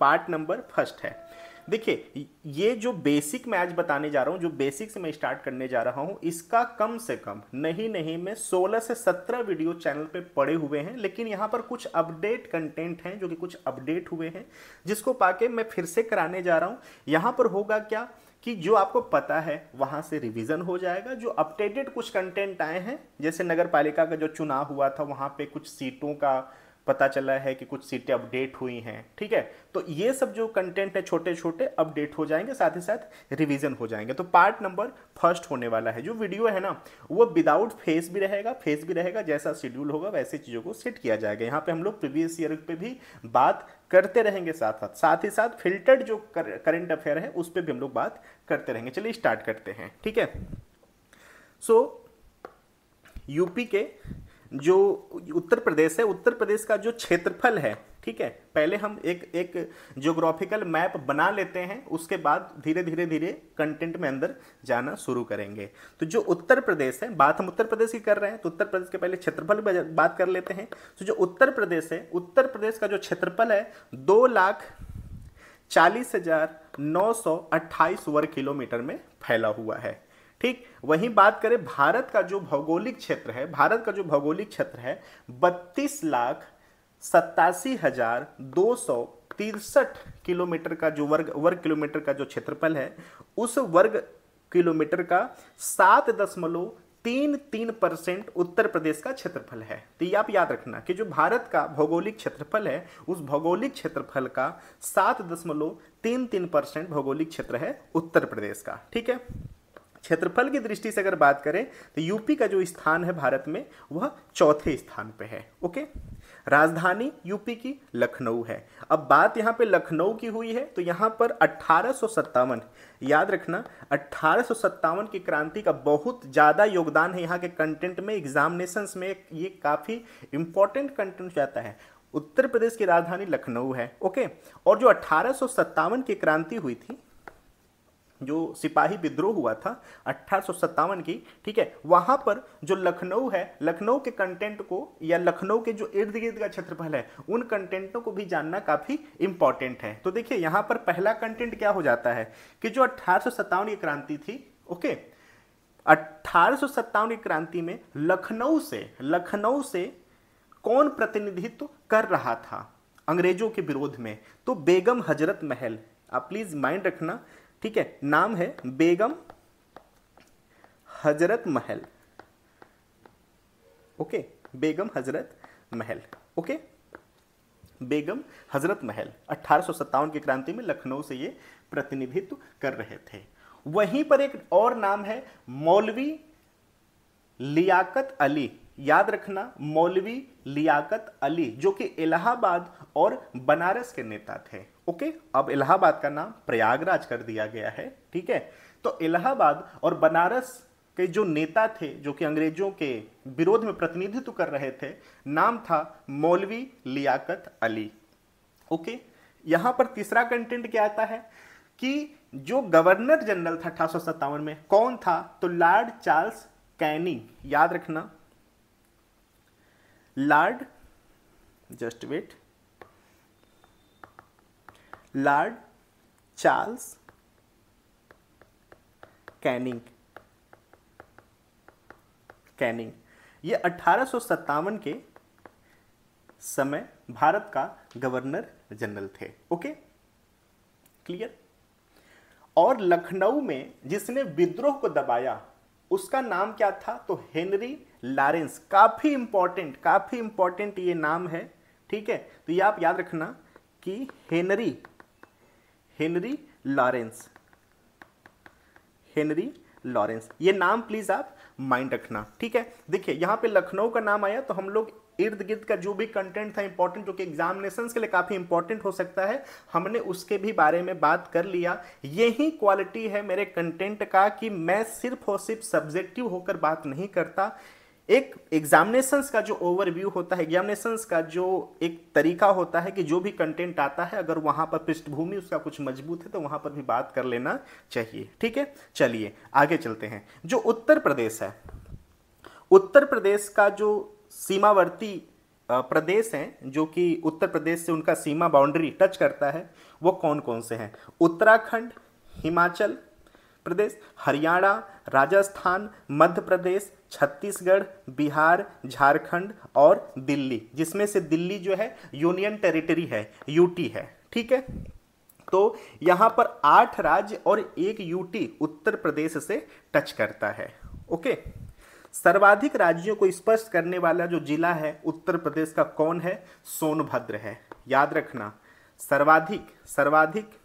Part number first है देखिए ये जो बेसिक मैं आज बताने जा रहा हूँ जो बेसिक से मैं स्टार्ट करने जा रहा हूँ इसका कम से कम नहीं नहीं मैं 16 से 17 वीडियो चैनल पे पड़े हुए हैं लेकिन यहाँ पर कुछ अपडेट कंटेंट हैं जो कि कुछ अपडेट हुए हैं जिसको पाके मैं फिर से कराने जा रहा हूँ यहाँ पर होगा क्या कि जो आपको पता है वहाँ से रिविज़न हो जाएगा जो अपडेटेड कुछ कंटेंट आए हैं जैसे नगर का जो चुनाव हुआ था वहाँ पर कुछ सीटों का पता चला है कि कुछ सीटें अपडेट हुई हैं ठीक है तो ये सब जो कंटेंट है छोटे छोटे अपडेट हो जाएंगे साथ ही साथ रिवीजन हो जाएंगे तो पार्ट नंबर फर्स्ट होने वाला है जो वीडियो है ना वो विदाउट फेस भी रहेगा फेस भी रहेगा जैसा शेड्यूल होगा वैसे चीज़ों को सेट किया जाएगा यहाँ पे हम लोग प्रीवियस ईयर पे भी बात करते रहेंगे साथ साथ साथ ही साथ फिल्टर्ड जो करंट अफेयर है उस पर भी हम लोग बात करते रहेंगे चलिए स्टार्ट करते हैं ठीक है सो so, यूपी के जो उत्तर प्रदेश है उत्तर प्रदेश का जो क्षेत्रफल है ठीक है पहले हम एक एक ज्योग्राफिकल मैप बना लेते हैं उसके बाद धीरे धीरे धीरे कंटेंट में अंदर जाना शुरू करेंगे तो जो उत्तर प्रदेश है बात हम उत्तर प्रदेश की कर रहे हैं तो उत्तर प्रदेश के पहले क्षेत्रफल की बात कर लेते हैं तो जो उत्तर प्रदेश है उत्तर प्रदेश का जो क्षेत्रफल है दो लाख चालीस हजार नौ सौ अट्ठाईस वर्ग किलोमीटर में फैला हुआ है ठीक वहीं बात करें भारत का जो भौगोलिक क्षेत्र है भारत का जो भौगोलिक क्षेत्र है बत्तीस लाख सत्तासी हजार दो सौ तिरसठ किलोमीटर का जो वर्ग वर्ग किलोमीटर का जो क्षेत्रफल है उस वर्ग किलोमीटर का सात दशमलव तीन तीन परसेंट उत्तर प्रदेश का क्षेत्रफल है तो ये आप याद रखना कि जो भारत का भौगोलिक क्षेत्रफल है उस भौगोलिक क्षेत्रफल का सात दशमलव तीन तीन परसेंट भौगोलिक क्षेत्र है उत्तर प्रदेश का ठीक है क्षेत्रफल की दृष्टि से अगर बात करें तो यूपी का जो स्थान है भारत में वह चौथे स्थान पे है ओके राजधानी यूपी की लखनऊ है अब बात यहाँ पे लखनऊ की हुई है तो यहाँ पर अट्ठारह याद रखना अट्ठारह की क्रांति का बहुत ज़्यादा योगदान है यहाँ के कंटेंट में एग्जामिनेशंस में ये काफ़ी इंपॉर्टेंट कंटेंट जाता है उत्तर प्रदेश की राजधानी लखनऊ है ओके और जो अट्ठारह की क्रांति हुई थी जो सिपाही विद्रोह हुआ था अट्ठारह की ठीक है वहाँ पर जो लखनऊ है लखनऊ के कंटेंट को या लखनऊ के जो इर्द गिर्द का क्षेत्रफल है उन कंटेंटों को भी जानना काफ़ी इंपॉर्टेंट है तो देखिए यहाँ पर पहला कंटेंट क्या हो जाता है कि जो अट्ठारह की क्रांति थी ओके अट्ठारह की क्रांति में लखनऊ से लखनऊ से कौन प्रतिनिधित्व कर रहा था अंग्रेजों के विरोध में तो बेगम हजरत महल आप प्लीज़ माइंड रखना ठीक है नाम है बेगम हजरत महल ओके बेगम हजरत महल ओके बेगम हजरत महल अट्ठारह की क्रांति में लखनऊ से ये प्रतिनिधित्व कर रहे थे वहीं पर एक और नाम है मौलवी लियाकत अली याद रखना मौलवी लियाकत अली जो कि इलाहाबाद और बनारस के नेता थे ओके अब इलाहाबाद का नाम प्रयागराज कर दिया गया है ठीक है तो इलाहाबाद और बनारस के जो नेता थे जो कि अंग्रेजों के विरोध में प्रतिनिधित्व कर रहे थे नाम था मौलवी लियाकत अली ओके यहां पर तीसरा कंटेंट क्या आता है कि जो गवर्नर जनरल था अठारह में कौन था तो लॉर्ड चार्ल्स कैनी याद रखना Lord just wait Lord Charles Canning Canning ये अठारह के समय भारत का गवर्नर जनरल थे ओके क्लियर और लखनऊ में जिसने विद्रोह को दबाया उसका नाम क्या था तो हेनरी लॉरेंस काफ़ी इंपॉर्टेंट काफ़ी इंपॉर्टेंट ये नाम है ठीक है तो ये आप याद रखना कि Henry Henry Lawrence Henry Lawrence ये नाम प्लीज़ आप माइंड रखना ठीक है देखिए यहां पे लखनऊ का नाम आया तो हम लोग इर्द गिर्द का जो भी कंटेंट था इंपॉर्टेंट जो कि एग्जामिनेशन के लिए काफ़ी इंपॉर्टेंट हो सकता है हमने उसके भी बारे में बात कर लिया यही क्वालिटी है मेरे कंटेंट का कि मैं सिर्फ और सिर्फ सब्जेक्टिव होकर बात नहीं करता एक एग्जामिनेशंस का जो ओवरव्यू होता है एग्जामिनेशंस का जो एक तरीका होता है कि जो भी कंटेंट आता है अगर वहां पर पृष्ठभूमि उसका कुछ मजबूत है तो वहां पर भी बात कर लेना चाहिए ठीक है चलिए आगे चलते हैं जो उत्तर प्रदेश है उत्तर प्रदेश का जो सीमावर्ती प्रदेश हैं जो कि उत्तर प्रदेश से उनका सीमा बाउंड्री टच करता है वो कौन कौन से हैं उत्तराखंड हिमाचल प्रदेश हरियाणा राजस्थान मध्य प्रदेश छत्तीसगढ़ बिहार झारखंड और दिल्ली जिसमें से दिल्ली जो है यूनियन टेरिटरी है यूटी है ठीक है तो यहां पर आठ राज्य और एक यूटी उत्तर प्रदेश से टच करता है ओके सर्वाधिक राज्यों को स्पर्श करने वाला जो जिला है उत्तर प्रदेश का कौन है सोनभद्र है याद रखना सर्वाधिक सर्वाधिक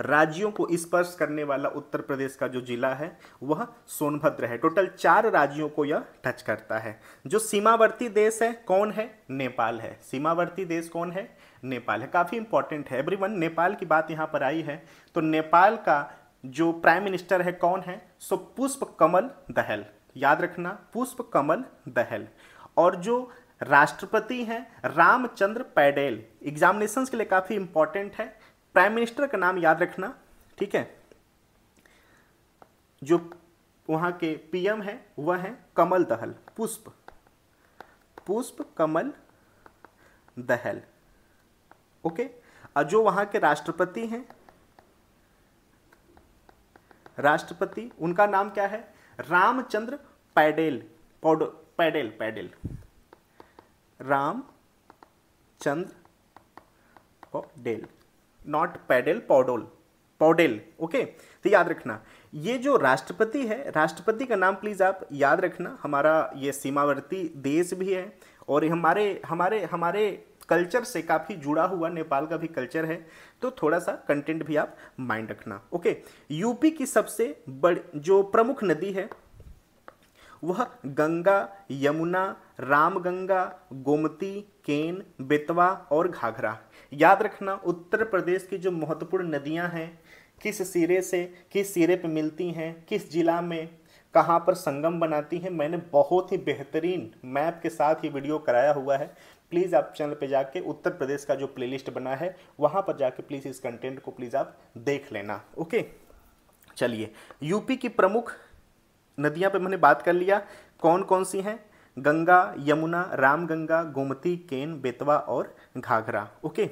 राज्यों को स्पर्श करने वाला उत्तर प्रदेश का जो जिला है वह सोनभद्र है टोटल चार राज्यों को यह टच करता है जो सीमावर्ती देश है कौन है नेपाल है सीमावर्ती देश कौन है नेपाल है काफ़ी इंपॉर्टेंट है एवरीवन नेपाल की बात यहां पर आई है तो नेपाल का जो प्राइम मिनिस्टर है कौन है सो पुष्प कमल दहल याद रखना पुष्प कमल दहल और जो राष्ट्रपति हैं रामचंद्र पैडेल एग्जामिनेशन के लिए काफ़ी इंपॉर्टेंट है प्राइम मिनिस्टर का नाम याद रखना ठीक है जो वहां के पीएम है वह है कमल दहल पुष्प पुष्प कमल दहल ओके और जो वहां के राष्ट्रपति हैं राष्ट्रपति उनका नाम क्या है रामचंद्र पैडेल पौड पैडेल पैडेल राम चंद्र पौडेल नॉट पैडल पौडोल पौडेल ओके तो याद रखना ये जो राष्ट्रपति है राष्ट्रपति का नाम प्लीज़ आप याद रखना हमारा ये सीमावर्ती देश भी है और हमारे हमारे हमारे कल्चर से काफ़ी जुड़ा हुआ नेपाल का भी कल्चर है तो थोड़ा सा कंटेंट भी आप माइंड रखना ओके यूपी की सबसे बड़ी जो प्रमुख नदी है वह गंगा यमुना रामगंगा गोमती केन बेतवा और घाघरा याद रखना उत्तर प्रदेश की जो महत्वपूर्ण नदियां हैं किस सिरे से किस सिरे पे मिलती हैं किस जिला में कहाँ पर संगम बनाती हैं मैंने बहुत ही बेहतरीन मैप के साथ ही वीडियो कराया हुआ है प्लीज़ आप चैनल पे जाके उत्तर प्रदेश का जो प्लेलिस्ट बना है वहाँ पर जाके प्लीज़ इस कंटेंट को प्लीज़ आप देख लेना ओके चलिए यूपी की प्रमुख नदियाँ पे मैंने बात कर लिया कौन कौन सी हैं गंगा यमुना रामगंगा गोमती केन बेतवा और घाघरा ओके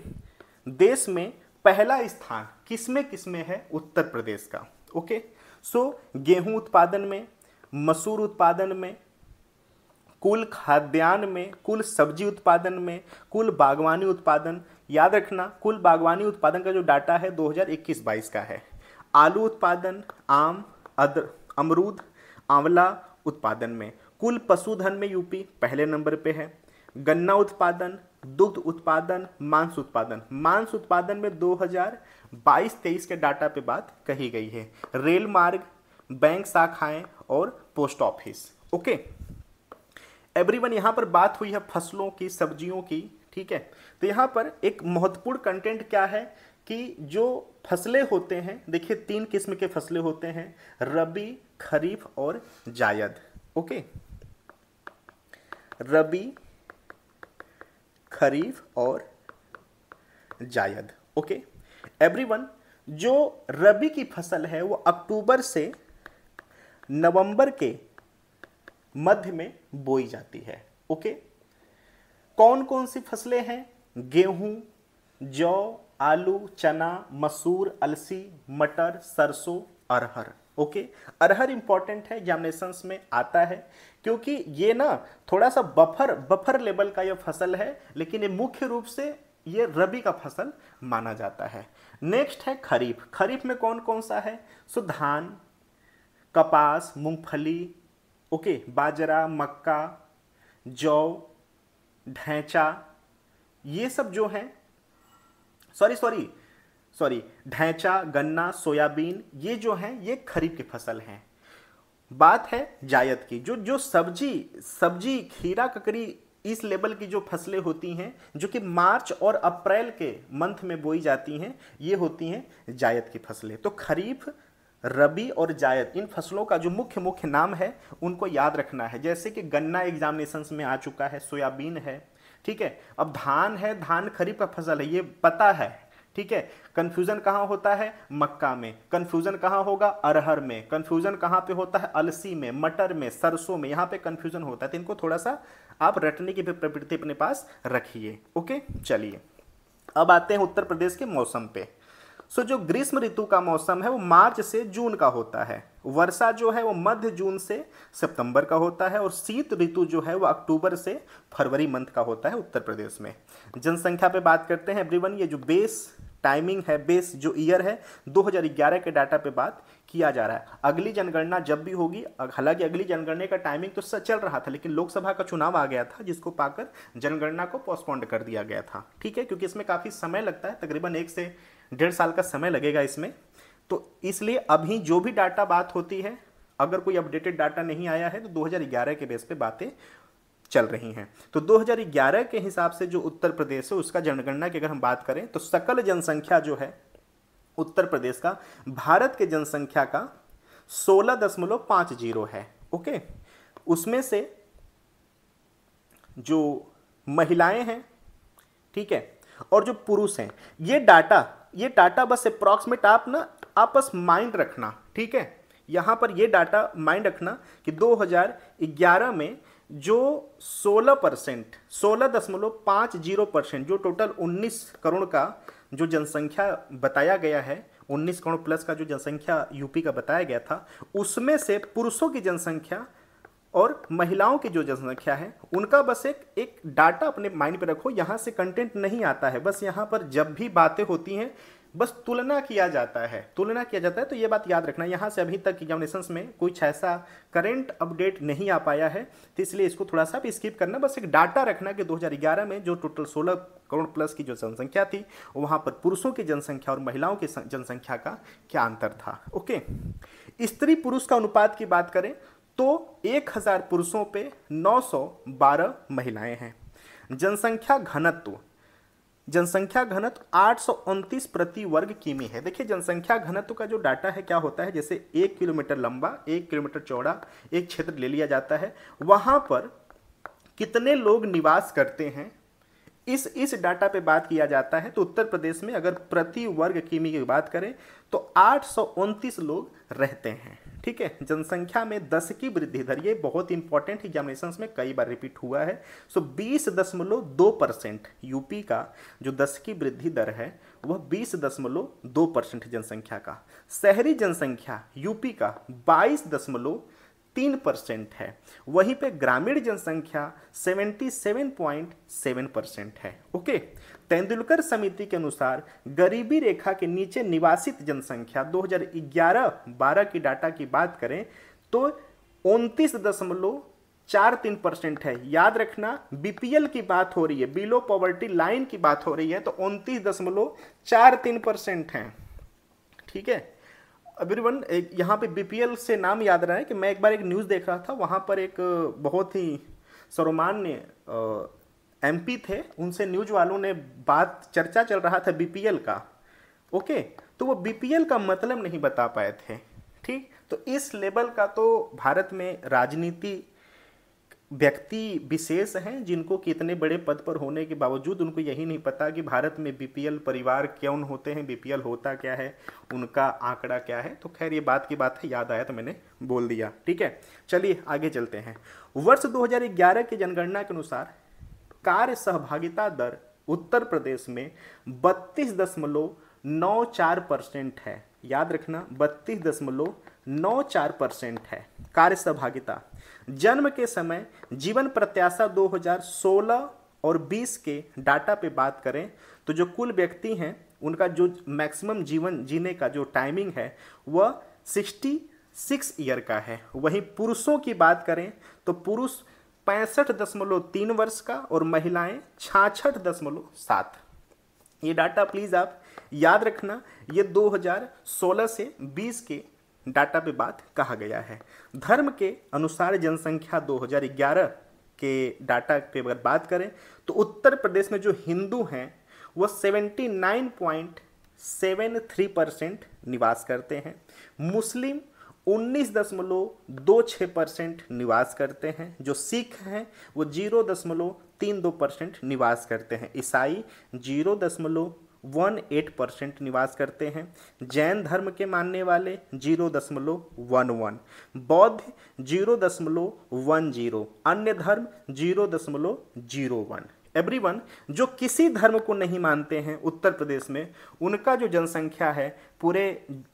देश में पहला स्थान किसमें किसमें है उत्तर प्रदेश का ओके सो गेहूं उत्पादन में मसूर उत्पादन में कुल खाद्यान्न में कुल सब्जी उत्पादन में कुल बागवानी उत्पादन याद रखना कुल बागवानी उत्पादन का जो डाटा है 2021-22 का है आलू उत्पादन आम अदर अमरूद आंवला उत्पादन में कुल पशुधन में यूपी पहले नंबर पे है गन्ना उत्पादन दुग्ध उत्पादन मांस उत्पादन मांस उत्पादन में 2022-23 के डाटा पे बात कही गई है रेल मार्ग बैंक शाखाएं और पोस्ट ऑफिस ओके एवरीवन यहां पर बात हुई है फसलों की सब्जियों की ठीक है तो यहाँ पर एक महत्वपूर्ण कंटेंट क्या है कि जो फसलें होते हैं देखिए तीन किस्म के फसलें होते हैं रबी खरीफ और जायद ओके रबी खरीफ और जायद ओके एवरीवन जो रबी की फसल है वो अक्टूबर से नवंबर के मध्य में बोई जाती है ओके कौन कौन सी फसलें हैं गेहूं जौ आलू चना मसूर अलसी मटर सरसों अरहर ओके अरहर इंपॉर्टेंट है एग्जामिनेशंस में आता है क्योंकि ये ना थोड़ा सा बफर बफर लेवल का ये फसल है लेकिन ये मुख्य रूप से ये रबी का फसल माना जाता है नेक्स्ट है खरीफ खरीफ में कौन कौन सा है सो धान कपास मूंगफली ओके बाजरा मक्का जौ ढैंचा ये सब जो हैं सॉरी सॉरी सॉरी ढैंचा गन्ना सोयाबीन ये जो हैं ये खरीफ की फसल हैं बात है जायद की जो जो सब्जी सब्जी खीरा ककड़ी इस लेवल की जो फसलें होती हैं जो कि मार्च और अप्रैल के मंथ में बोई जाती हैं ये होती हैं जायद की फसलें तो खरीफ रबी और जायद इन फसलों का जो मुख्य मुख्य नाम है उनको याद रखना है जैसे कि गन्ना एग्जामिनेशन में आ चुका है सोयाबीन है ठीक है अब धान है धान खरीफ का फसल है ये पता है ठीक है कन्फ्यूजन कहाँ होता है मक्का में कन्फ्यूजन कहाँ होगा अरहर में कन्फ्यूजन कहाँ पे होता है अलसी में मटर में सरसों में यहाँ पे कन्फ्यूजन होता है तो इनको थोड़ा सा आप रटने की प्रवृत्ति अपने पास रखिए ओके चलिए अब आते हैं उत्तर प्रदेश के मौसम पे सो जो ग्रीष्म ऋतु का मौसम है वो मार्च से जून का होता है वर्षा जो है वो मध्य जून से सितंबर का होता है और शीत ऋतु जो है वो अक्टूबर से फरवरी मंथ का होता है उत्तर प्रदेश में जनसंख्या पे बात करते हैं एवरीवन ये जो बेस टाइमिंग है बेस जो ईयर है 2011 के डाटा पे बात किया जा रहा है अगली जनगणना जब भी होगी हालांकि अगली जनगणना का टाइमिंग तो चल रहा था लेकिन लोकसभा का चुनाव आ गया था जिसको पाकर जनगणना को पोस्टपोन्ड कर दिया गया था ठीक है क्योंकि इसमें काफ़ी समय लगता है तकरीबन एक से डेढ़ साल का समय लगेगा इसमें तो इसलिए अभी जो भी डाटा बात होती है अगर कोई अपडेटेड डाटा नहीं आया है तो 2011 के बेस पे बातें चल रही हैं तो 2011 के हिसाब से जो उत्तर प्रदेश है उसका जनगणना की अगर हम बात करें तो सकल जनसंख्या जो है उत्तर प्रदेश का भारत के जनसंख्या का सोलह दशमलव जीरो है ओके उसमें से जो महिलाएं हैं ठीक है और जो पुरुष हैं ये डाटा ये डाटा बस अप्रॉक्सिमेट आप ना आपस माइंड रखना ठीक है यहां पर ये डाटा माइंड रखना कि 2011 में जो 16 परसेंट सोलह दशमलव पाँच जीरो परसेंट जो टोटल 19 करोड़ का जो जनसंख्या बताया गया है 19 करोड़ प्लस का जो जनसंख्या यूपी का बताया गया था उसमें से पुरुषों की जनसंख्या और महिलाओं की जो जनसंख्या है उनका बस एक एक डाटा अपने माइंड पर रखो यहाँ से कंटेंट नहीं आता है बस यहाँ पर जब भी बातें होती हैं बस तुलना किया जाता है तुलना किया जाता है तो ये बात याद रखना यहाँ से अभी तक एग्जामिनेशन में कुछ ऐसा करेंट अपडेट नहीं आ पाया है तो इसलिए इसको थोड़ा सा भी स्किप करना बस एक डाटा रखना कि 2011 में जो टोटल 16 करोड़ प्लस की जो जनसंख्या थी वहाँ पर पुरुषों की जनसंख्या और महिलाओं की जनसंख्या का क्या अंतर था ओके स्त्री पुरुष का अनुपात की बात करें तो एक पुरुषों पर नौ महिलाएं हैं जनसंख्या घनत्व जनसंख्या घनत्व आठ प्रति वर्ग किमी है देखिए जनसंख्या घनत्व का जो डाटा है क्या होता है जैसे एक किलोमीटर लंबा एक किलोमीटर चौड़ा एक क्षेत्र ले लिया जाता है वहां पर कितने लोग निवास करते हैं इस इस डाटा पे बात किया जाता है तो उत्तर प्रदेश में अगर प्रति वर्ग किमी की बात करें तो आठ लोग रहते हैं ठीक है जनसंख्या में दस की वृद्धि दर ये बहुत इंपॉर्टेंट एग्जामिनेशन में कई बार रिपीट हुआ है सो बीस दशमलव दो परसेंट यूपी का जो दस की वृद्धि दर है वह बीस दशमलव दो परसेंट जनसंख्या का शहरी जनसंख्या यूपी का बाईस दशमलव तीन परसेंट है वहीं पे ग्रामीण जनसंख्या seventy seven point seven percent okay ओके तेंदुलकर समिति के अनुसार गरीबी रेखा के नीचे निवासित जनसंख्या 2011-12 की डाटा की बात करें तो उनतीस दशमलव चार तीन परसेंट है याद रखना बीपीएल की बात हो रही है बिलो पॉवर्टी लाइन की बात हो रही है तो उनतीस दशमलव चार तीन परसेंट है ठीक है एवरीवन यहाँ पे बीपीएल से नाम याद रहा है कि मैं एक बार एक न्यूज़ देख रहा था वहाँ पर एक बहुत ही सरोमान एमपी थे उनसे न्यूज वालों ने बात चर्चा चल रहा था बीपीएल का ओके तो वो बीपीएल का मतलब नहीं बता पाए थे ठीक तो इस लेवल का तो भारत में राजनीति व्यक्ति विशेष हैं जिनको कितने बड़े पद पर होने के बावजूद उनको यही नहीं पता कि भारत में बीपीएल परिवार क्यों होते हैं बीपीएल होता क्या है उनका आंकड़ा क्या है तो खैर ये बात की बात है याद आया तो मैंने बोल दिया ठीक है चलिए आगे चलते हैं वर्ष 2011 की जनगणना के अनुसार कार्य सहभागिता दर उत्तर प्रदेश में बत्तीस दशमलव नौ चार परसेंट है याद रखना बत्तीस दशमलव नौ चार परसेंट है कार्य सहभागिता जन्म के समय जीवन प्रत्याशा 2016 और 20 के डाटा पे बात करें तो जो कुल व्यक्ति हैं उनका जो मैक्सिमम जीवन जीने का जो टाइमिंग है वह सिक्सटी सिक्स ईयर का है वहीं पुरुषों की बात करें तो पुरुष पैंसठ दशमलव तीन वर्ष का और महिलाएं छाछठ दशमलव सात ये डाटा प्लीज़ आप याद रखना ये 2016 से 20 के डाटा पे बात कहा गया है धर्म के अनुसार जनसंख्या 2011 के डाटा पे अगर बात करें तो उत्तर प्रदेश में जो हिंदू हैं वो 79.73 परसेंट निवास करते हैं मुस्लिम उन्नीस दशमलव दो छः परसेंट निवास करते हैं जो सिख हैं वो जीरो दशमलव तीन दो परसेंट निवास करते हैं ईसाई जीरो दशमलव वन एट परसेंट निवास करते हैं जैन धर्म के मानने वाले जीरो दशमलव वन वन बौद्ध जीरो दशमलव वन जीरो अन्य धर्म जीरो दशमलव जीरो वन एवरीवन जो किसी धर्म को नहीं मानते हैं उत्तर प्रदेश में उनका जो जनसंख्या है पूरे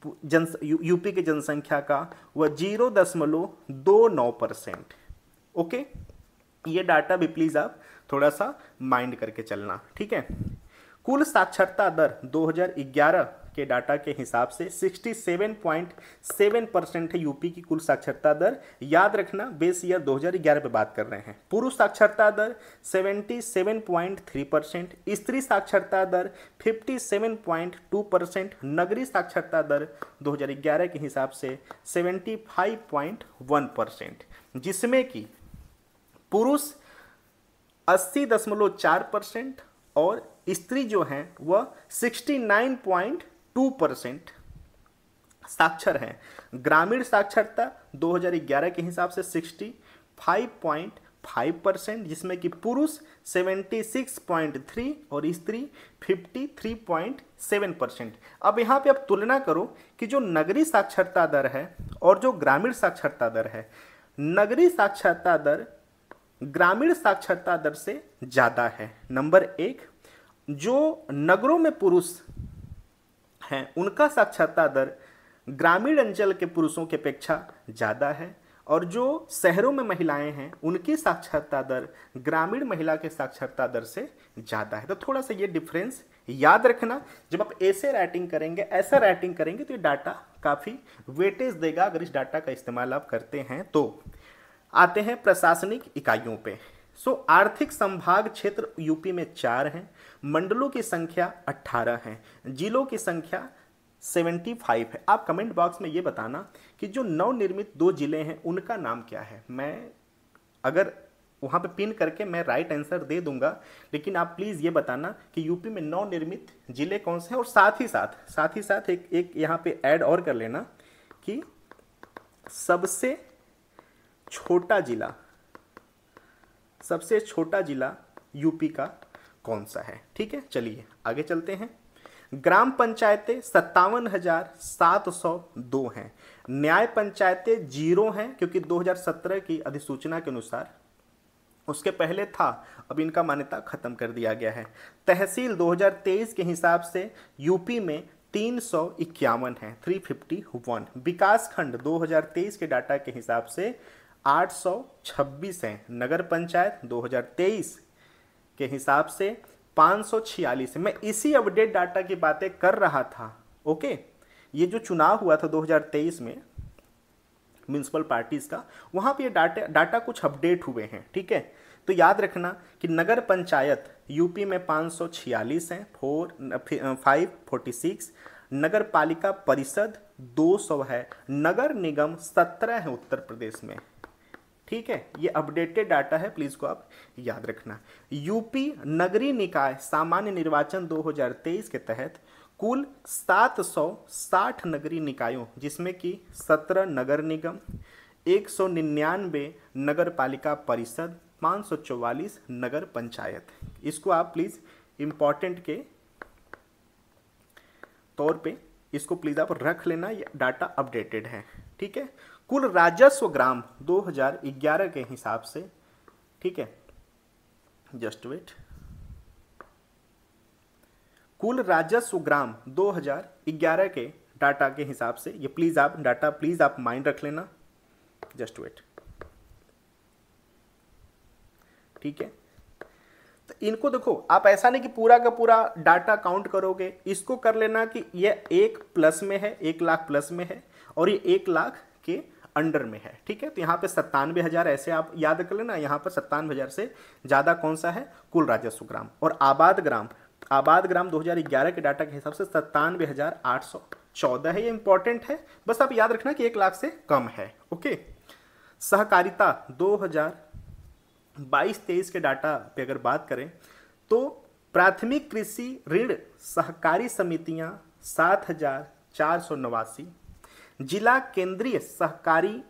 जन यू, यूपी की जनसंख्या का वह जीरो दशमलव दो नौ परसेंट ओके ये डाटा भी प्लीज़ आप थोड़ा सा माइंड करके चलना ठीक है कुल साक्षरता दर 2011 के डाटा के हिसाब से 67.7 परसेंट है यूपी की कुल साक्षरता दर याद रखना बेस ईयर 2011 पे बात कर रहे हैं पुरुष साक्षरता दर 77.3 परसेंट स्त्री साक्षरता दर 57.2 परसेंट नगरी साक्षरता दर 2011 के हिसाब से 75.1 परसेंट जिसमें कि पुरुष 80.4 परसेंट और स्त्री जो हैं वह 69.3 टू परसेंट साक्षर हैं ग्रामीण साक्षरता 2011 के हिसाब से 65.5 परसेंट जिसमें कि पुरुष 76.3 और स्त्री 53.7 परसेंट अब यहाँ पे आप तुलना करो कि जो नगरी साक्षरता दर है और जो ग्रामीण साक्षरता दर है नगरी साक्षरता दर ग्रामीण साक्षरता दर से ज़्यादा है नंबर एक जो नगरों में पुरुष हैं उनका साक्षरता दर ग्रामीण अंचल के पुरुषों की अपेक्षा ज़्यादा है और जो शहरों में महिलाएं हैं उनकी साक्षरता दर ग्रामीण महिला के साक्षरता दर से ज़्यादा है तो थोड़ा सा ये डिफरेंस याद रखना जब आप ऐसे राइटिंग करेंगे ऐसा राइटिंग करेंगे तो ये डाटा काफ़ी वेटेज देगा अगर इस डाटा का इस्तेमाल आप करते हैं तो आते हैं प्रशासनिक इकाइयों पर सो so, आर्थिक संभाग क्षेत्र यूपी में चार हैं मंडलों की संख्या अट्ठारह हैं जिलों की संख्या सेवेंटी फाइव है आप कमेंट बॉक्स में ये बताना कि जो नवनिर्मित दो जिले हैं उनका नाम क्या है मैं अगर वहाँ पे पिन करके मैं राइट आंसर दे दूंगा लेकिन आप प्लीज़ ये बताना कि यूपी में नवनिर्मित जिले कौन से हैं और साथ ही साथ साथ ही साथ एक एक यहाँ पे ऐड और कर लेना कि सबसे छोटा जिला सबसे छोटा जिला यूपी का कौन सा है ठीक है चलिए आगे चलते हैं ग्राम पंचायतें सत्तावन हजार सात सौ दो हैं न्याय पंचायतें जीरो हैं क्योंकि 2017 की अधिसूचना के अनुसार उसके पहले था अब इनका मान्यता खत्म कर दिया गया है तहसील 2023 के हिसाब से यूपी में तीन सौ इक्यावन है थ्री फिफ्टी वन विकास खंड दो के डाटा के हिसाब से आठ सौ छब्बीस हैं नगर पंचायत 2023 के हिसाब से पाँच सौ छियालीस मैं इसी अपडेट डाटा की बातें कर रहा था ओके ये जो चुनाव हुआ था 2023 में म्यूनसिपल पार्टीज़ का वहां पे ये डाटा डाटा कुछ अपडेट हुए हैं ठीक है तो याद रखना कि नगर पंचायत यूपी में 546 सौ छियालीस हैं फोर फाइव फोर्टी सिक्स नगर पालिका परिषद दो सौ है नगर निगम सत्रह है उत्तर प्रदेश में ठीक है ये अपडेटेड डाटा है प्लीज़ को आप याद रखना यूपी नगरीय निकाय सामान्य निर्वाचन 2023 के तहत कुल 760 नगरी निकायों जिसमें कि 17 नगर निगम एक सौ निन्यानवे नगर पालिका परिषद 544 नगर पंचायत इसको आप प्लीज़ इम्पॉर्टेंट के तौर पे इसको प्लीज़ आप रख लेना ये डाटा अपडेटेड है ठीक है कुल राजस्व ग्राम 2011 के हिसाब से ठीक है जस्ट वेट कुल राजस्व ग्राम 2011 के डाटा के हिसाब से ये प्लीज़ आप डाटा प्लीज़ आप माइंड रख लेना जस्ट वेट ठीक है तो इनको देखो आप ऐसा नहीं कि पूरा का पूरा डाटा काउंट करोगे इसको कर लेना कि ये एक प्लस में है एक लाख प्लस में है और ये एक लाख के अंडर में है ठीक है तो यहाँ पे सत्तानवे हज़ार ऐसे आप याद कर लेना यहाँ पर सत्तानवे हज़ार से ज़्यादा कौन सा है कुल राजस्व ग्राम और आबाद ग्राम आबाद ग्राम 2011 के डाटा के हिसाब से सत्तानवे हज़ार आठ सौ चौदह है ये इंपॉर्टेंट है बस आप याद रखना कि एक लाख से कम है ओके सहकारिता दो हज़ार बाईस तेईस के डाटा पे अगर बात करें तो प्राथमिक कृषि ऋण सहकारी समितियां सात हज़ार चार सौ नवासी जिला केंद्रीय सहकारी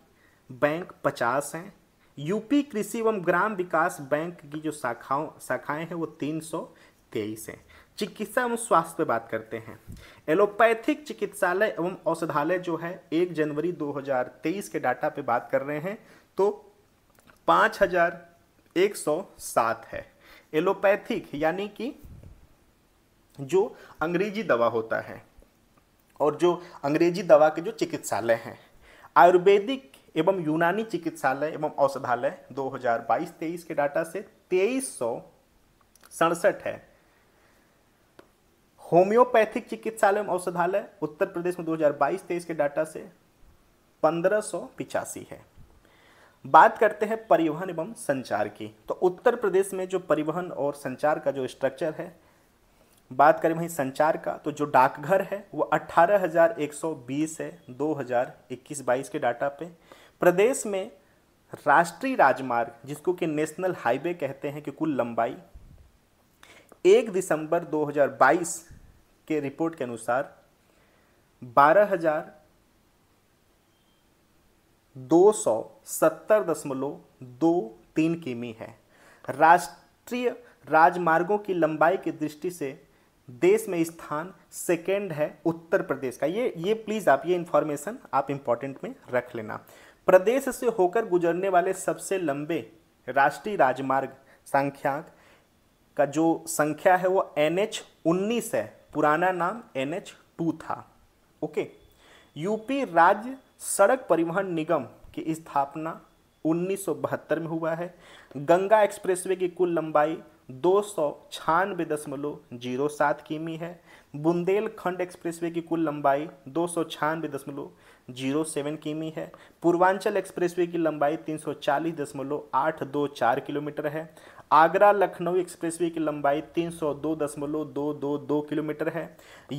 बैंक पचास हैं यूपी कृषि एवं ग्राम विकास बैंक की जो शाखाओं शाखाएं हैं वो तीन सौ तेईस हैं चिकित्सा एवं स्वास्थ्य पे बात करते हैं एलोपैथिक चिकित्सालय एवं औषधालय जो है एक जनवरी 2023 के डाटा पे बात कर रहे हैं तो पाँच हजार एक सौ सात है एलोपैथिक यानी कि जो अंग्रेजी दवा होता है और जो अंग्रेजी दवा के जो चिकित्सालय हैं आयुर्वेदिक एवं यूनानी चिकित्सालय एवं औषधालय 2022-23 के डाटा से तेईस सड़सठ है होम्योपैथिक चिकित्सालय एवं औषधालय उत्तर प्रदेश में 2022-23 के डाटा से पंद्रह है बात करते हैं परिवहन एवं संचार की तो उत्तर प्रदेश में जो परिवहन और संचार का जो स्ट्रक्चर है बात करें वहीं संचार का तो जो डाकघर है वो 18,120 है 2021-22 के डाटा पे प्रदेश में राष्ट्रीय राजमार्ग जिसको कि नेशनल हाईवे कहते हैं कि कुल लंबाई एक दिसंबर 2022 के रिपोर्ट के अनुसार बारह हजार दो सौ सत्तर दशमलव दो तीन किमी है राष्ट्रीय राजमार्गों की लंबाई की दृष्टि से देश में स्थान सेकेंड है उत्तर प्रदेश का ये ये प्लीज़ आप ये इन्फॉर्मेशन आप इम्पॉर्टेंट में रख लेना प्रदेश से होकर गुजरने वाले सबसे लंबे राष्ट्रीय राजमार्ग संख्या का जो संख्या है वो एन एच उन्नीस है पुराना नाम एन एच टू था ओके यूपी राज्य सड़क परिवहन निगम की स्थापना 1972 में हुआ है गंगा एक्सप्रेसवे की कुल लंबाई दो सौ छियानवे दशमलव जीरो सात किमी है बुंदेलखंड एक्सप्रेसवे की कुल लंबाई दो सौ छियानवे दशमलव जीरो सेवन किमी है पूर्वांचल एक्सप्रेसवे की लंबाई तीन सौ चालीस दशमलव आठ दो चार किलोमीटर है आगरा लखनऊ एक्सप्रेसवे की लंबाई तीन सौ दो दशमलव दो दो दो किलोमीटर है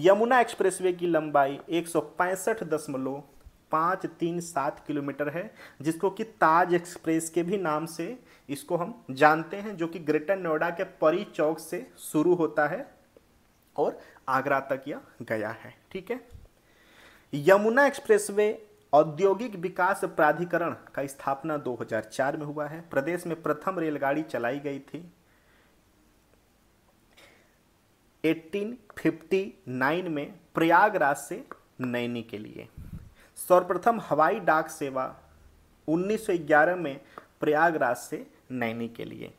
यमुना एक्सप्रेसवे की लंबाई एक सौ पैंसठ दशमलव पाँच तीन सात किलोमीटर है जिसको कि ताज एक्सप्रेस के भी नाम से इसको हम जानते हैं जो कि ग्रेटर नोएडा के परी चौक से शुरू होता है और आगरा तक यह गया है ठीक है यमुना एक्सप्रेसवे औद्योगिक विकास प्राधिकरण का स्थापना 2004 में हुआ है प्रदेश में प्रथम रेलगाड़ी चलाई गई थी 1859 में प्रयागराज से नैनी के लिए सर्वप्रथम हवाई डाक सेवा 1911 में प्रयागराज से नैनी के लिए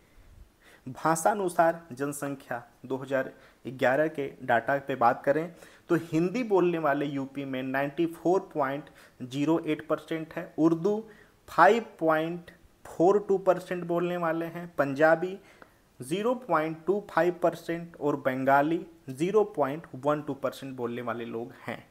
भाषानुसार जनसंख्या 2011 के डाटा पे बात करें तो हिंदी बोलने वाले यूपी में 94.08 परसेंट है उर्दू 5.42 परसेंट बोलने वाले हैं पंजाबी 0.25 परसेंट और बंगाली 0.12 परसेंट बोलने वाले लोग हैं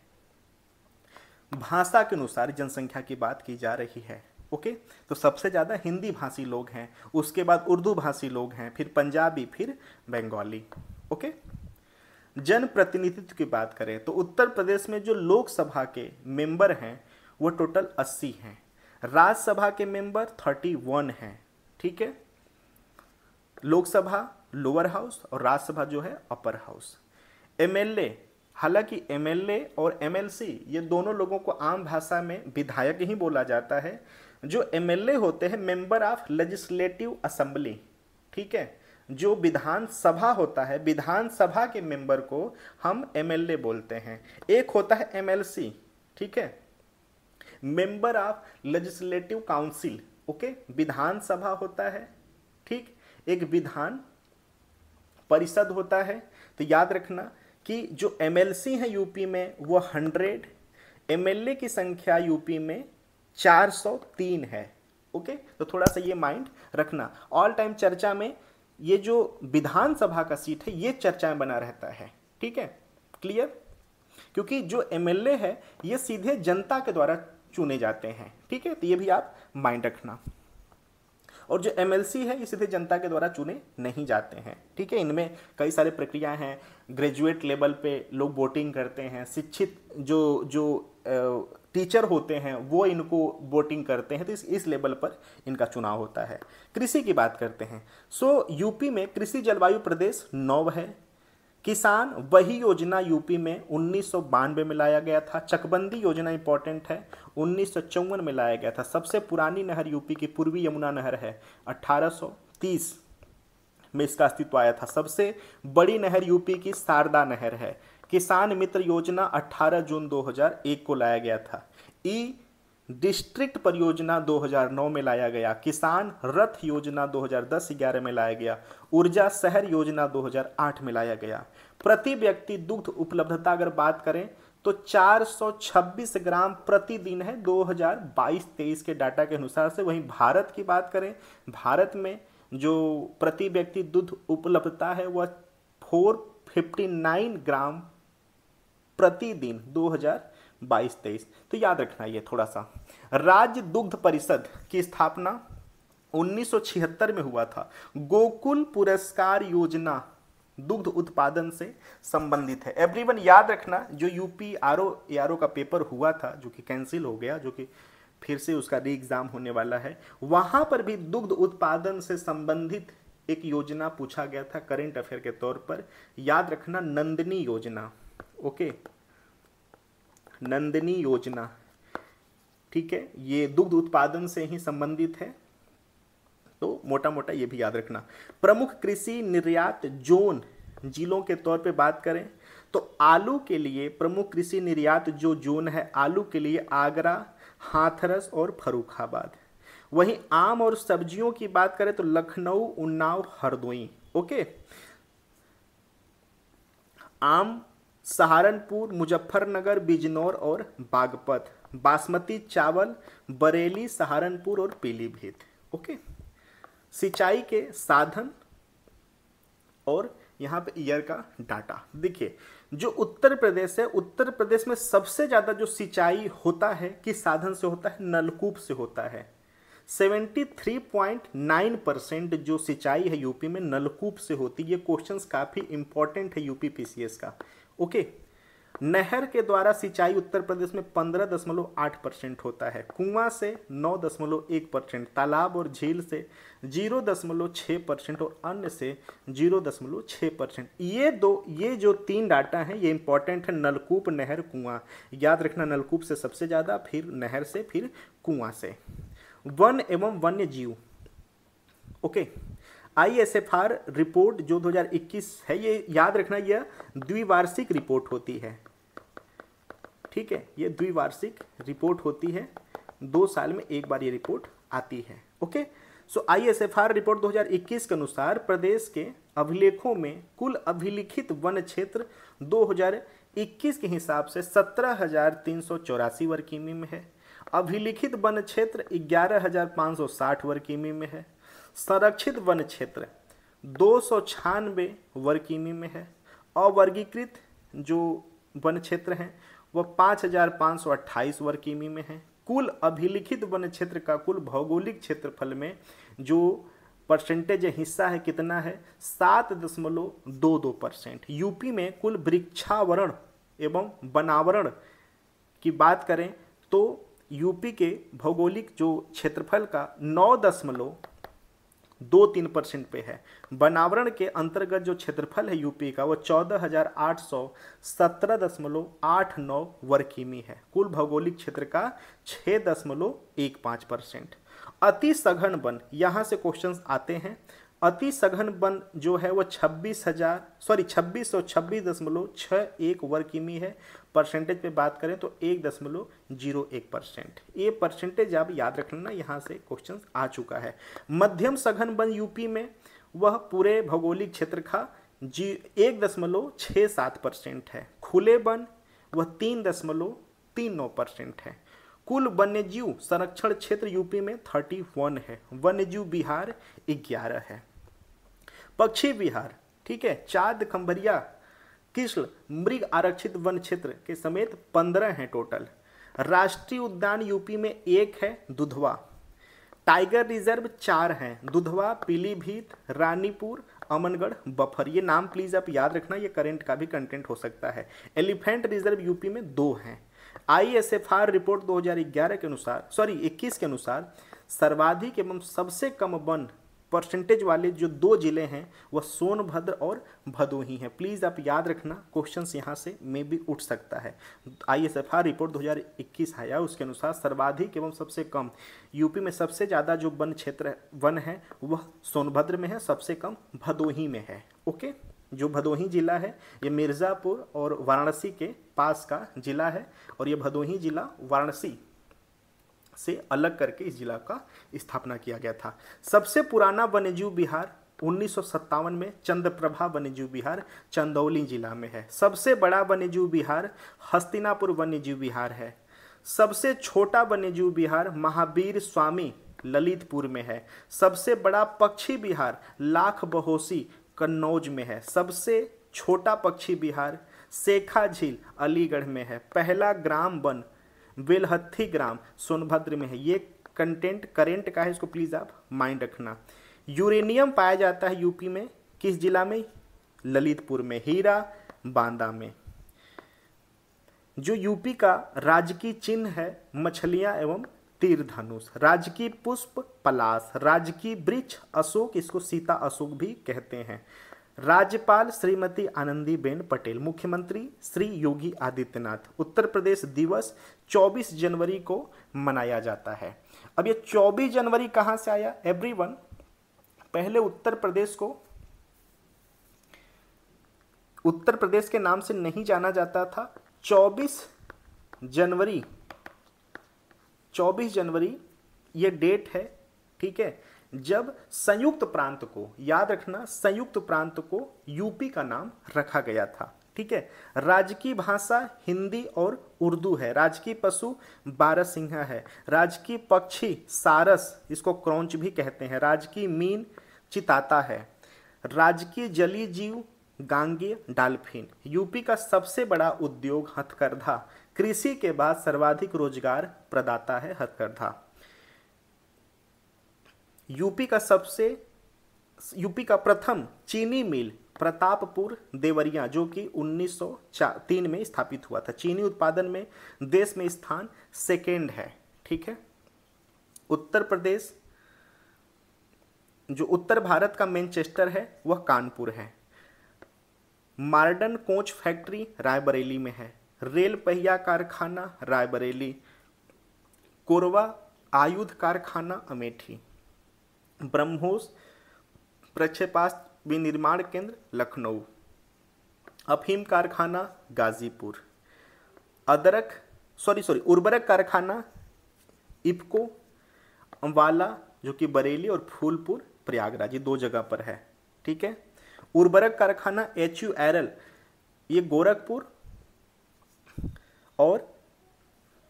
भाषा के अनुसार जनसंख्या की बात की जा रही है ओके तो सबसे ज़्यादा हिंदी भाषी लोग हैं उसके बाद उर्दू भाषी लोग हैं फिर पंजाबी फिर बंगाली ओके जनप्रतिनिधित्व की बात करें तो उत्तर प्रदेश में जो लोकसभा के मेंबर हैं वो टोटल 80 हैं राज्यसभा के मेंबर 31 हैं ठीक है लोकसभा लोअर हाउस और राज्यसभा जो है अपर हाउस एमएलए हालांकि एमएलए और एमएलसी ये दोनों लोगों को आम भाषा में विधायक ही बोला जाता है जो एमएलए होते हैं मेंबर ऑफ लेजिस्लेटिव असेंबली ठीक है जो विधानसभा होता है विधानसभा के मेंबर को हम एमएलए बोलते हैं एक होता है एमएलसी ठीक है member of legislative council okay Vidhan Sabha होता है ठीक एक विधान परिषद होता है तो याद रखना कि जो एमएलसी है यूपी में वो हंड्रेड एमएलए की संख्या यूपी में 403 है ओके तो थोड़ा सा ये माइंड रखना ऑल टाइम चर्चा में ये जो विधानसभा का सीट है ये चर्चा में बना रहता है ठीक है क्लियर क्योंकि जो एमएलए है ये सीधे जनता के द्वारा चुने जाते हैं ठीक है तो ये भी आप माइंड रखना और जो एमएलसी है ये सीधे जनता के द्वारा चुने नहीं जाते हैं ठीक है इनमें कई सारे प्रक्रियाएं हैं ग्रेजुएट लेवल पे लोग वोटिंग करते हैं शिक्षित जो जो टीचर होते हैं वो इनको वोटिंग करते हैं तो इस इस लेवल पर इनका चुनाव होता है कृषि की बात करते हैं सो यूपी में कृषि जलवायु प्रदेश नौ है किसान वही योजना यूपी में उन्नीस में लाया गया था चकबंदी योजना इंपॉर्टेंट है उन्नीस में लाया गया था सबसे पुरानी नहर यूपी की पूर्वी यमुना नहर है 1830 में इसका अस्तित्व आया था सबसे बड़ी नहर यूपी की शारदा नहर है किसान मित्र योजना 18 जून 2001 को लाया गया था ई डिस्ट्रिक्ट परियोजना 2009 में लाया गया किसान रथ योजना 2010-11 में लाया गया ऊर्जा शहर योजना 2008 में लाया गया प्रति व्यक्ति दुग्ध उपलब्धता अगर बात करें तो 426 ग्राम प्रतिदिन है 2022-23 के डाटा के अनुसार से वहीं भारत की बात करें भारत में जो प्रति व्यक्ति दुग्ध उपलब्धता है वह 459 ग्राम प्रतिदिन 2022-23 तो याद रखना ये थोड़ा सा राज्य दुग्ध परिषद की स्थापना 1976 में हुआ था गोकुल पुरस्कार योजना दुग्ध उत्पादन से संबंधित है एवरीवन याद रखना जो यूपी आर ओ का पेपर हुआ था जो कि कैंसिल हो गया जो कि फिर से उसका री एग्जाम होने वाला है वहां पर भी दुग्ध उत्पादन से संबंधित एक योजना पूछा गया था करंट अफेयर के तौर पर याद रखना नंदनी योजना ओके नंदिनी योजना ठीक है ये दुग्ध उत्पादन से ही संबंधित है तो मोटा मोटा ये भी याद रखना प्रमुख कृषि निर्यात जोन जिलों के तौर पे बात करें तो आलू के लिए प्रमुख कृषि निर्यात जो जोन है आलू के लिए आगरा हाथरस और फरुखाबाद वहीं आम और सब्जियों की बात करें तो लखनऊ उन्नाव हरदोई ओके आम सहारनपुर मुजफ्फरनगर बिजनौर और बागपत बासमती चावल बरेली सहारनपुर और पीलीभीत ओके सिंचाई के साधन और यहाँ पे ईयर का डाटा देखिए जो उत्तर प्रदेश है उत्तर प्रदेश में सबसे ज़्यादा जो सिंचाई होता है किस साधन से होता है नलकूप से होता है 73.9 परसेंट जो सिंचाई है यूपी में नलकूप से होती है ये क्वेश्चंस काफ़ी इंपॉर्टेंट है यूपी पीसीएस का ओके नहर के द्वारा सिंचाई उत्तर प्रदेश में पंद्रह दशमलव आठ परसेंट होता है कुआं से नौ दशमलव एक परसेंट तालाब और झील से जीरो दशमलव छः परसेंट और अन्य से जीरो दशमलव छः परसेंट ये दो ये जो तीन डाटा हैं ये इंपॉर्टेंट है नलकूप नहर कुआं याद रखना नलकूप से सबसे ज़्यादा फिर नहर से फिर कुआं से वन एवं वन्य जीव ओके okay. आर रिपोर्ट जो 2021 है ये याद रखना यह द्विवार्षिक रिपोर्ट होती है ठीक है ये द्विवार्षिक रिपोर्ट होती है दो साल में एक बार ये रिपोर्ट आती है ओके सो आर रिपोर्ट 2021 के अनुसार प्रदेश के अभिलेखों में कुल अभिलिखित वन क्षेत्र 2021 के हिसाब से सत्रह वर्ग किमी में है अभिलिखित वन क्षेत्र ग्यारह वर्ग किमी में है संरक्षित वन क्षेत्र दो सौ छियानवे वर्ग किमी में है अवर्गीकृत जो वन क्षेत्र हैं वह पाँच हजार पाँच सौ अट्ठाईस वर्ग किमी में है कुल अभिलिखित वन क्षेत्र का कुल भौगोलिक क्षेत्रफल में जो परसेंटेज हिस्सा है कितना है सात दशमलव दो दो परसेंट यूपी में कुल वृक्षावरण एवं वनावरण की बात करें तो यूपी के भौगोलिक जो क्षेत्रफल का नौ दशमलव दो तीन परसेंट पे है बनावरण के अंतर्गत जो क्षेत्रफल है यूपी का वो चौदह हजार आठ सौ सत्रह दशमलव आठ नौ वर्ग किमी है कुल भौगोलिक क्षेत्र का छः दशमलव एक पाँच परसेंट अति सघन वन यहाँ से क्वेश्चन आते हैं अति सघन वन जो है वो छब्बीस हजार सॉरी छब्बीस सौ छब्बीस दशमलव छः एक वर्ग किमी है परसेंटेज पे बात करें तो एक दशमलव जीरो एक परसेंट ये परसेंटेज आप याद रख लेना यहाँ से क्वेश्चन आ चुका है मध्यम सघन वन यूपी में वह पूरे भौगोलिक क्षेत्र का जी एक दशमलव छः सात परसेंट है खुले वन वह तीन दशमलव तीन नौ परसेंट है कुल वन्यजीव संरक्षण क्षेत्र यूपी में थर्टी वन है वन्यजीव बिहार ग्यारह है पक्षी बिहार ठीक है चाँद खम्भरिया कृष्ण मृग आरक्षित वन क्षेत्र के समेत पंद्रह हैं टोटल राष्ट्रीय उद्यान यूपी में एक है दुधवा टाइगर रिजर्व चार हैं दुधवा पीलीभीत रानीपुर अमनगढ़ बफर ये नाम प्लीज़ आप याद रखना ये करंट का भी कंटेंट हो सकता है एलिफेंट रिजर्व यूपी में दो हैं आईएसएफआर रिपोर्ट 2011 के अनुसार सॉरी 21 के अनुसार सर्वाधिक एवं सबसे कम वन परसेंटेज वाले जो दो ज़िले हैं वह सोनभद्र और भदोही हैं प्लीज़ आप याद रखना क्वेश्चंस यहाँ से मे भी उठ सकता है आईएसएफआर रिपोर्ट 2021 आया उसके अनुसार सर्वाधिक एवं सबसे कम यूपी में सबसे ज़्यादा जो वन क्षेत्र वन है वह सोनभद्र में है सबसे कम भदोही में है ओके जो भदोही जिला है ये मिर्ज़ापुर और वाराणसी के पास का जिला है और ये भदोही जिला वाराणसी से अलग करके इस जिला का स्थापना किया गया था सबसे पुराना वन्यजीव बिहार उन्नीस में चंद्रप्रभा वन्यजीव बिहार चंदौली जिला में है सबसे बड़ा वन्यजीव बिहार हस्तिनापुर वन्यजीव बिहार है सबसे छोटा वन्यजीव बिहार महावीर स्वामी ललितपुर में है सबसे बड़ा पक्षी बिहार लाख बहोसी कन्नौज में है सबसे छोटा पक्षी बिहार सेखा झील अलीगढ़ में है पहला ग्राम वन बेलहत्थी ग्राम सोनभद्र में है ये कंटेंट करेंट का है इसको प्लीज़ आप माइंड रखना यूरेनियम पाया जाता है यूपी में किस जिला में ललितपुर में हीरा बांदा में जो यूपी का राजकीय चिन्ह है मछलियां एवं तीर धनुष राजकीय पुष्प पलाश राजकीय वृक्ष अशोक इसको सीता अशोक भी कहते हैं राज्यपाल श्रीमती आनंदीबेन पटेल मुख्यमंत्री श्री योगी आदित्यनाथ उत्तर प्रदेश दिवस 24 जनवरी को मनाया जाता है अब ये 24 जनवरी कहां से आया एवरीवन पहले उत्तर प्रदेश को उत्तर प्रदेश के नाम से नहीं जाना जाता था 24 जनवरी 24 जनवरी ये डेट है ठीक है जब संयुक्त प्रांत को याद रखना संयुक्त प्रांत को यूपी का नाम रखा गया था ठीक है राज्य की भाषा हिंदी और उर्दू है राज्य की पशु बारहसिंहा है राज्य की पक्षी सारस इसको क्रौच भी कहते हैं राज्य की मीन चिताता है राज्य की जलीय जीव गांगी डाल्फिन यूपी का सबसे बड़ा उद्योग हथकरधा कृषि के बाद सर्वाधिक रोजगार प्रदाता है हथकरधा यूपी का सबसे यूपी का प्रथम चीनी मिल प्रतापपुर देवरिया जो कि 1903 में स्थापित हुआ था चीनी उत्पादन में देश में स्थान सेकेंड है ठीक है उत्तर प्रदेश जो उत्तर भारत का मैनचेस्टर है वह कानपुर है मार्डन कोच फैक्ट्री रायबरेली में है रेल पहिया कारखाना रायबरेली कोरवा आयुध कारखाना अमेठी ब्रह्मोस प्रक्षेपास्त्र विनिर्माण केंद्र लखनऊ अफीम कारखाना गाजीपुर अदरक सॉरी सॉरी उर्वरक कारखाना इफको अम्बाला जो कि बरेली और फूलपुर प्रयागराज ये दो जगह पर है ठीक है उर्वरक कारखाना एच यू एरल ये गोरखपुर और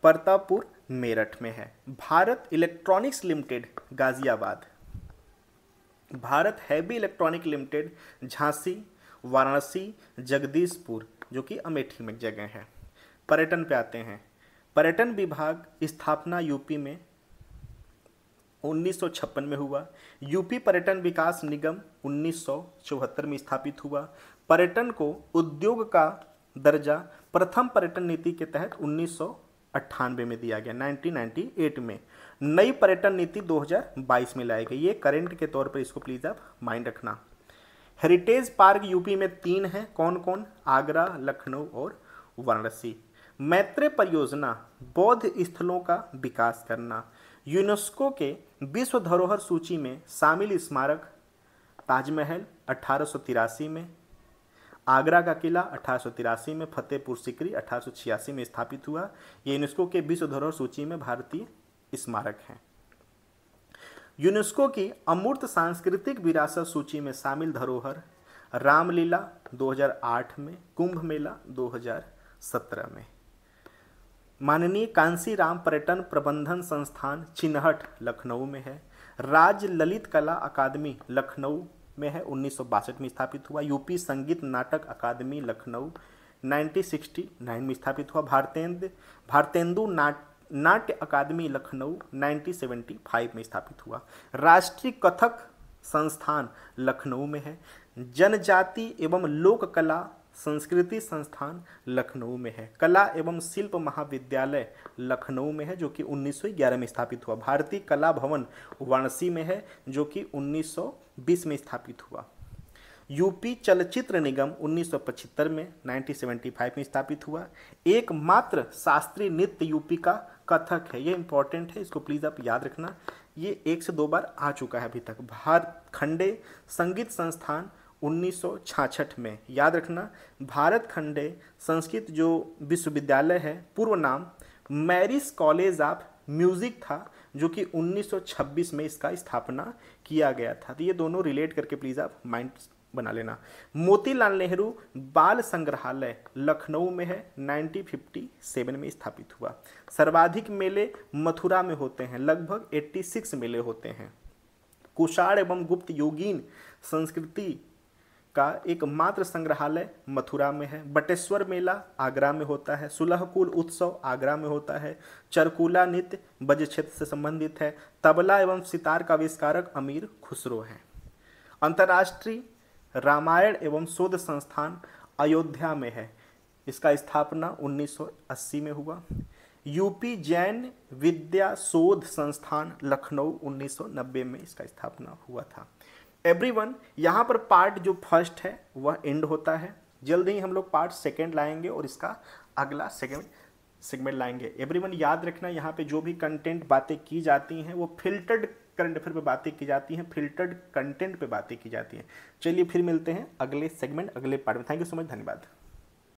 परतापुर मेरठ में है Bharat electronics limited Ghaziabad Bharat heavy electronic limited Jhansi Varanasi Jagdishpur जो कि अमेठी में जगह है पर्यटन पे आते हैं पर्यटन विभाग स्थापना यूपी में 1956 में हुआ यूपी पर्यटन विकास निगम उन्नीस में स्थापित हुआ पर्यटन को उद्योग का दर्जा प्रथम पर्यटन नीति के तहत उन्नीस में दिया गया 1998 में नई पर्यटन नीति 2022 में लाई गई ये करंट के तौर पर इसको प्लीज़ आप माइंड रखना हेरिटेज पार्क यूपी में तीन हैं कौन कौन आगरा लखनऊ और वाराणसी मैत्रे परियोजना बौद्ध स्थलों का विकास करना यूनेस्को के विश्व धरोहर सूची में शामिल स्मारक ताजमहल अठारह में आगरा का किला अठारह में फतेहपुर सिकरी अठारह में स्थापित हुआ ये यूनेस्को के विश्व धरोहर सूची में भारतीय स्मारक हैं यूनेस्को की अमूर्त सांस्कृतिक विरासत सूची में शामिल धरोहर रामलीला 2008 में कुंभ मेला 2017 में माननीय कांसी राम पर्यटन प्रबंधन संस्थान चिन्हट लखनऊ में है राज्य ललित कला अकादमी लखनऊ में है उन्नीस में स्थापित हुआ यूपी संगीत नाटक अकादमी लखनऊ 1969 में स्थापित हुआ भारतेंद्र भारतेंदु नाट नाट्य अकादमी लखनऊ 1975 में स्थापित हुआ राष्ट्रीय कथक संस्थान लखनऊ में है जनजाति एवं लोक कला संस्कृति संस्थान लखनऊ में है कला एवं शिल्प महाविद्यालय लखनऊ में है जो कि 1911 में स्थापित हुआ भारतीय कला भवन वाराणसी में है जो कि 1920 में स्थापित हुआ यूपी चलचित्र निगम 1975 में 1975 में स्थापित हुआ एकमात्र शास्त्रीय नृत्य यूपी का कथक है ये इंपॉर्टेंट है इसको प्लीज़ आप याद रखना ये एक से दो बार आ चुका है अभी तक भारत खंडे संगीत संस्थान 1966 में याद रखना भारत खंडे संस्कृत जो विश्वविद्यालय है पूर्व नाम मैरिस कॉलेज ऑफ म्यूज़िक था जो कि 1926 में इसका स्थापना किया गया था तो ये दोनों रिलेट करके प्लीज़ आप माइंड बना लेना मोतीलाल नेहरू बाल संग्रहालय लखनऊ में है 1957 में स्थापित हुआ सर्वाधिक मेले मथुरा में होते हैं लगभग 86 मेले होते हैं कुषाण एवं गुप्त योगीन संस्कृति का एकमात्र संग्रहालय मथुरा में है बटेश्वर मेला आगरा में होता है सुलहकुल उत्सव आगरा में होता है चरकुला नृत्य बज क्षेत्र से संबंधित है तबला एवं सितार का आविष्कारक अमीर खुसरो हैं अंतर्राष्ट्रीय रामायण एवं शोध संस्थान अयोध्या में है इसका स्थापना 1980 में हुआ यूपी जैन विद्या शोध संस्थान लखनऊ 1990 में इसका स्थापना हुआ था एवरीवन यहाँ पर पार्ट जो फर्स्ट है वह एंड होता है जल्द ही हम लोग पार्ट सेकेंड लाएंगे और इसका अगला सेकेंड सेगमेंट लाएंगे एवरीवन याद रखना यहाँ पे जो भी कंटेंट बातें की जाती हैं वो फिल्टर्ड करंट अफेयर पे बातें की जाती हैं फिल्टर्ड कंटेंट पे बातें की जाती हैं चलिए फिर मिलते हैं अगले सेगमेंट अगले पार्ट में थैंक यू सो मच धन्यवाद